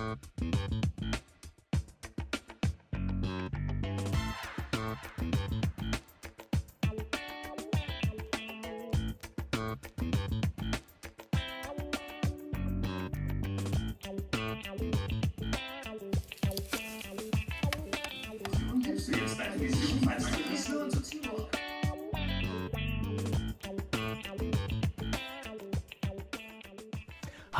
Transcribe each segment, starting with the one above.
Thank you.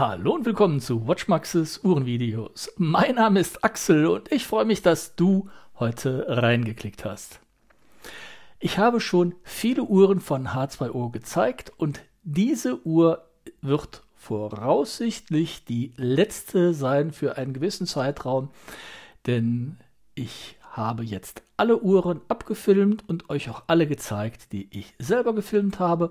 Hallo und willkommen zu Watchmaxes Uhrenvideos. Mein Name ist Axel und ich freue mich, dass du heute reingeklickt hast. Ich habe schon viele Uhren von H2O gezeigt und diese Uhr wird voraussichtlich die letzte sein für einen gewissen Zeitraum, denn ich habe jetzt alle Uhren abgefilmt und euch auch alle gezeigt, die ich selber gefilmt habe.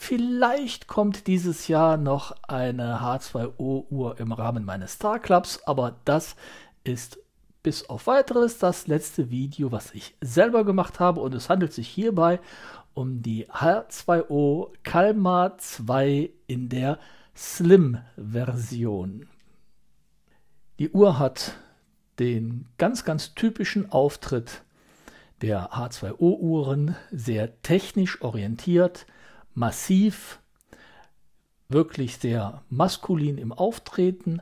Vielleicht kommt dieses Jahr noch eine H2O-Uhr im Rahmen meines Star Clubs, aber das ist bis auf weiteres das letzte Video, was ich selber gemacht habe und es handelt sich hierbei um die H2O Kalmar 2 in der Slim-Version. Die Uhr hat den ganz, ganz typischen Auftritt der H2O-Uhren, sehr technisch orientiert, massiv, wirklich sehr maskulin im Auftreten,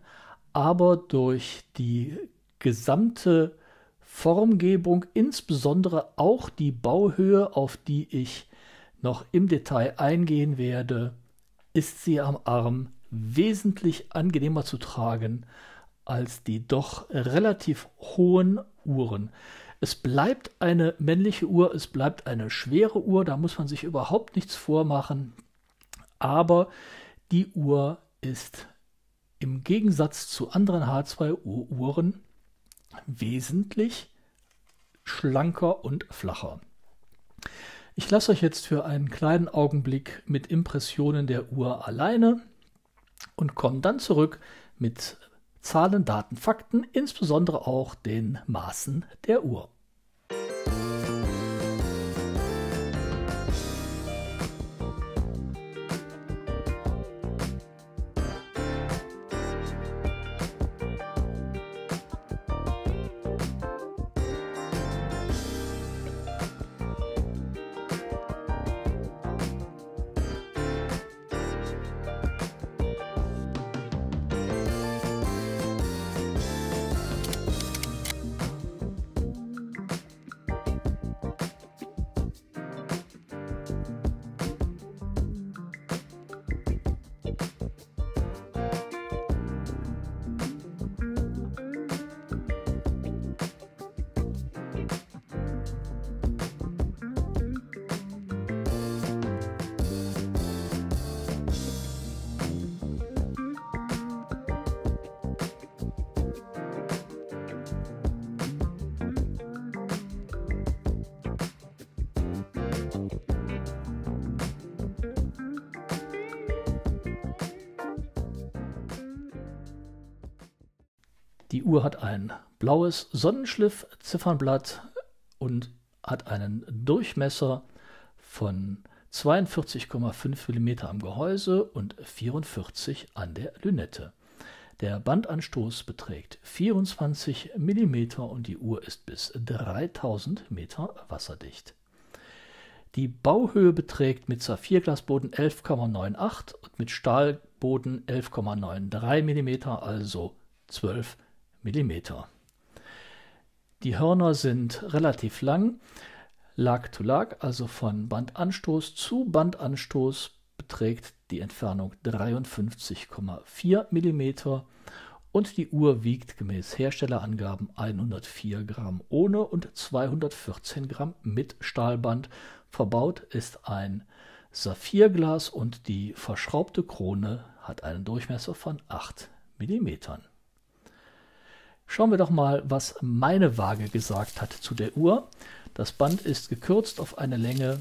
aber durch die gesamte Formgebung, insbesondere auch die Bauhöhe, auf die ich noch im Detail eingehen werde, ist sie am Arm wesentlich angenehmer zu tragen als die doch relativ hohen Uhren. Es bleibt eine männliche Uhr, es bleibt eine schwere Uhr, da muss man sich überhaupt nichts vormachen. Aber die Uhr ist im Gegensatz zu anderen H2O-Uhren wesentlich schlanker und flacher. Ich lasse euch jetzt für einen kleinen Augenblick mit Impressionen der Uhr alleine und komme dann zurück mit Zahlen, Daten, Fakten, insbesondere auch den Maßen der Uhr. Die Uhr hat ein blaues Sonnenschliff-Ziffernblatt und hat einen Durchmesser von 42,5 mm am Gehäuse und 44 an der Lünette. Der Bandanstoß beträgt 24 mm und die Uhr ist bis 3000 Meter wasserdicht. Die Bauhöhe beträgt mit Saphirglasboden 11,98 und mit Stahlboden 11,93 mm, also 12 mm. Millimeter. Die Hörner sind relativ lang, Lag zu Lag, also von Bandanstoß zu Bandanstoß beträgt die Entfernung 53,4 mm und die Uhr wiegt gemäß Herstellerangaben 104 Gramm ohne und 214 Gramm mit Stahlband. Verbaut ist ein Saphirglas und die verschraubte Krone hat einen Durchmesser von 8 mm. Schauen wir doch mal, was meine Waage gesagt hat zu der Uhr. Das Band ist gekürzt auf eine Länge,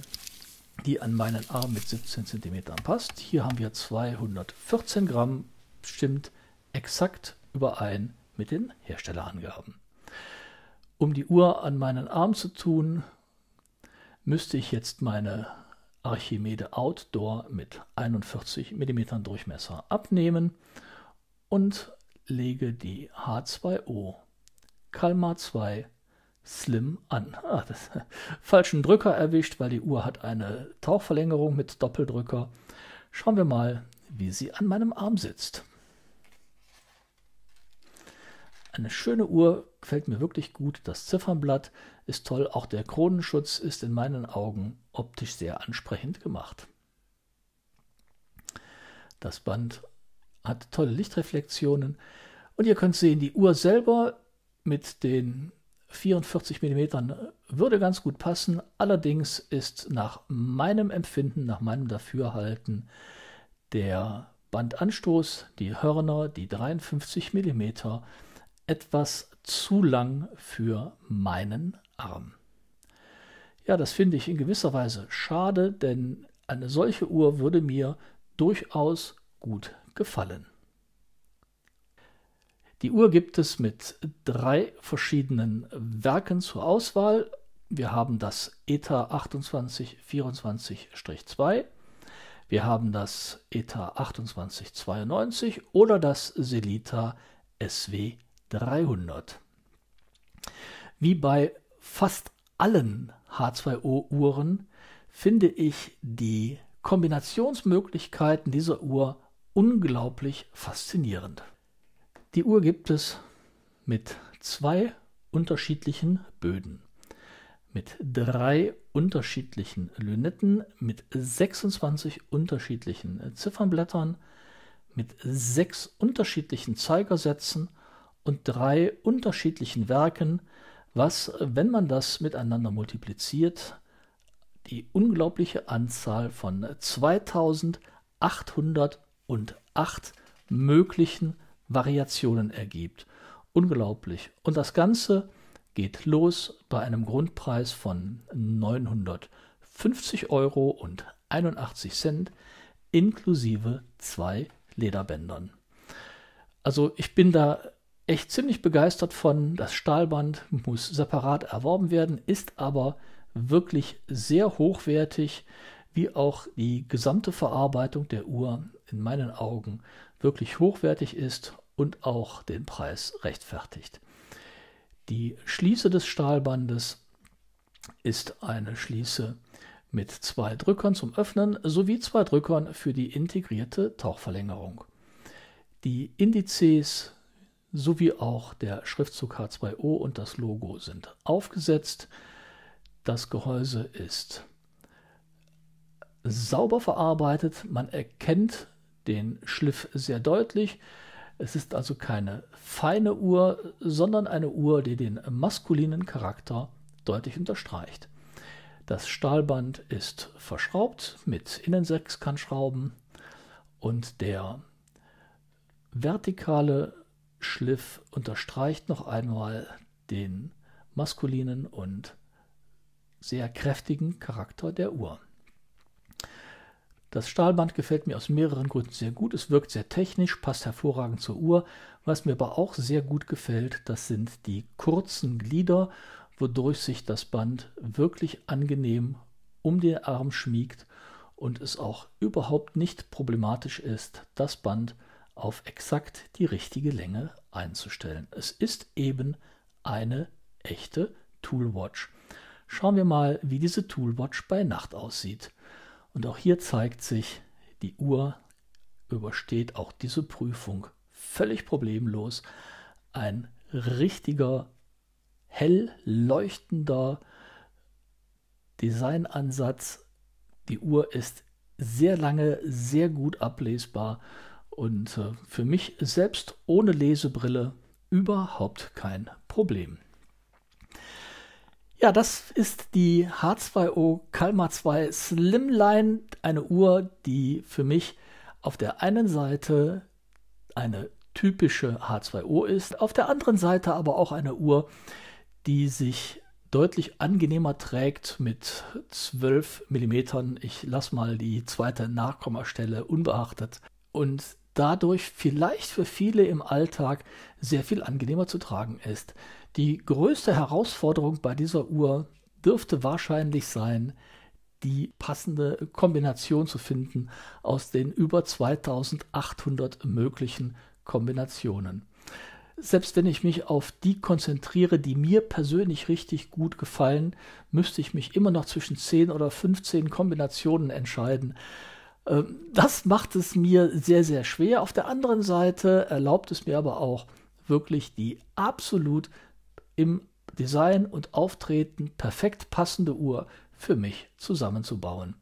die an meinen Arm mit 17 cm passt. Hier haben wir 214 Gramm, stimmt exakt überein mit den Herstellerangaben. Um die Uhr an meinen Arm zu tun, müsste ich jetzt meine Archimede Outdoor mit 41 mm Durchmesser abnehmen und lege die H2O Kalmar 2 Slim an. Ah, das, falschen Drücker erwischt, weil die Uhr hat eine Tauchverlängerung mit Doppeldrücker. Schauen wir mal, wie sie an meinem Arm sitzt. Eine schöne Uhr, gefällt mir wirklich gut. Das Ziffernblatt ist toll, auch der Kronenschutz ist in meinen Augen optisch sehr ansprechend gemacht. Das Band hat tolle Lichtreflexionen. Und ihr könnt sehen, die Uhr selber mit den 44 mm würde ganz gut passen. Allerdings ist nach meinem Empfinden, nach meinem Dafürhalten der Bandanstoß, die Hörner, die 53 mm etwas zu lang für meinen Arm. Ja, das finde ich in gewisser Weise schade, denn eine solche Uhr würde mir durchaus gut gefallen. Die Uhr gibt es mit drei verschiedenen Werken zur Auswahl. Wir haben das ETA 2824-2, wir haben das ETA 2892 oder das Selita SW 300. Wie bei fast allen H2O-Uhren finde ich die Kombinationsmöglichkeiten dieser Uhr unglaublich faszinierend. Die Uhr gibt es mit zwei unterschiedlichen Böden, mit drei unterschiedlichen Lünetten, mit 26 unterschiedlichen Ziffernblättern, mit sechs unterschiedlichen Zeigersätzen und drei unterschiedlichen Werken, was, wenn man das miteinander multipliziert, die unglaubliche Anzahl von 2800 und acht möglichen Variationen ergibt. Unglaublich. Und das Ganze geht los bei einem Grundpreis von 950 Euro und 81 Cent inklusive zwei Lederbändern. Also ich bin da echt ziemlich begeistert von. Das Stahlband muss separat erworben werden, ist aber wirklich sehr hochwertig, wie auch die gesamte Verarbeitung der Uhr in meinen Augen wirklich hochwertig ist und auch den Preis rechtfertigt. Die Schließe des Stahlbandes ist eine Schließe mit zwei Drückern zum Öffnen sowie zwei Drückern für die integrierte Tauchverlängerung. Die Indizes sowie auch der Schriftzug H2O und das Logo sind aufgesetzt. Das Gehäuse ist sauber verarbeitet. Man erkennt den Schliff sehr deutlich. Es ist also keine feine Uhr, sondern eine Uhr, die den maskulinen Charakter deutlich unterstreicht. Das Stahlband ist verschraubt mit Innensechskantschrauben und der vertikale Schliff unterstreicht noch einmal den maskulinen und sehr kräftigen Charakter der Uhr. Das Stahlband gefällt mir aus mehreren Gründen sehr gut. Es wirkt sehr technisch, passt hervorragend zur Uhr. Was mir aber auch sehr gut gefällt, das sind die kurzen Glieder, wodurch sich das Band wirklich angenehm um den Arm schmiegt und es auch überhaupt nicht problematisch ist, das Band auf exakt die richtige Länge einzustellen. Es ist eben eine echte Toolwatch. Schauen wir mal, wie diese Toolwatch bei Nacht aussieht. Und auch hier zeigt sich, die Uhr übersteht auch diese Prüfung völlig problemlos. Ein richtiger, hell leuchtender Designansatz. Die Uhr ist sehr lange, sehr gut ablesbar und äh, für mich selbst ohne Lesebrille überhaupt kein Problem. Ja, das ist die H2O Kalmar 2 Slimline, eine Uhr, die für mich auf der einen Seite eine typische H2O ist, auf der anderen Seite aber auch eine Uhr, die sich deutlich angenehmer trägt mit 12 mm. Ich lasse mal die zweite Nachkommastelle unbeachtet und dadurch vielleicht für viele im Alltag sehr viel angenehmer zu tragen ist. Die größte Herausforderung bei dieser Uhr dürfte wahrscheinlich sein, die passende Kombination zu finden aus den über 2800 möglichen Kombinationen. Selbst wenn ich mich auf die konzentriere, die mir persönlich richtig gut gefallen, müsste ich mich immer noch zwischen 10 oder 15 Kombinationen entscheiden. Ähm, das macht es mir sehr, sehr schwer. Auf der anderen Seite erlaubt es mir aber auch wirklich die absolut im Design und Auftreten perfekt passende Uhr für mich zusammenzubauen.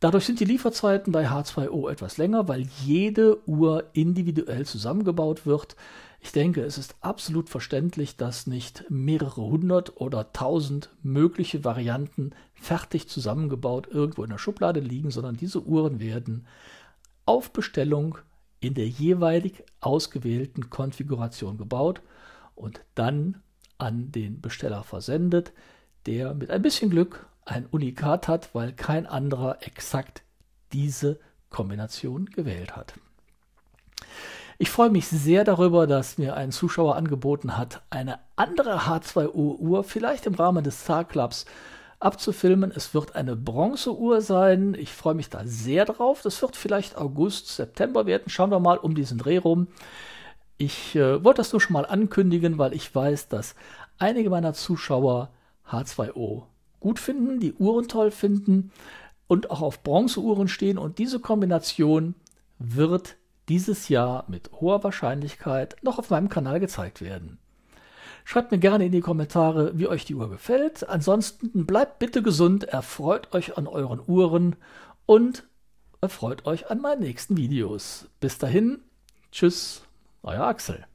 Dadurch sind die Lieferzeiten bei H2O etwas länger, weil jede Uhr individuell zusammengebaut wird. Ich denke, es ist absolut verständlich, dass nicht mehrere hundert oder tausend mögliche Varianten fertig zusammengebaut irgendwo in der Schublade liegen, sondern diese Uhren werden auf Bestellung in der jeweilig ausgewählten Konfiguration gebaut und dann an den Besteller versendet, der mit ein bisschen Glück ein Unikat hat, weil kein anderer exakt diese Kombination gewählt hat. Ich freue mich sehr darüber, dass mir ein Zuschauer angeboten hat, eine andere H2O-Uhr vielleicht im Rahmen des Star Clubs abzufilmen. Es wird eine Bronzeuhr sein. Ich freue mich da sehr drauf. Das wird vielleicht August, September werden. Schauen wir mal um diesen Dreh rum. Ich äh, wollte das nur schon mal ankündigen, weil ich weiß, dass einige meiner Zuschauer H2O gut finden, die Uhren toll finden und auch auf Bronzeuhren stehen. Und diese Kombination wird dieses Jahr mit hoher Wahrscheinlichkeit noch auf meinem Kanal gezeigt werden. Schreibt mir gerne in die Kommentare, wie euch die Uhr gefällt. Ansonsten bleibt bitte gesund, erfreut euch an euren Uhren und erfreut euch an meinen nächsten Videos. Bis dahin, tschüss. Euer Axel.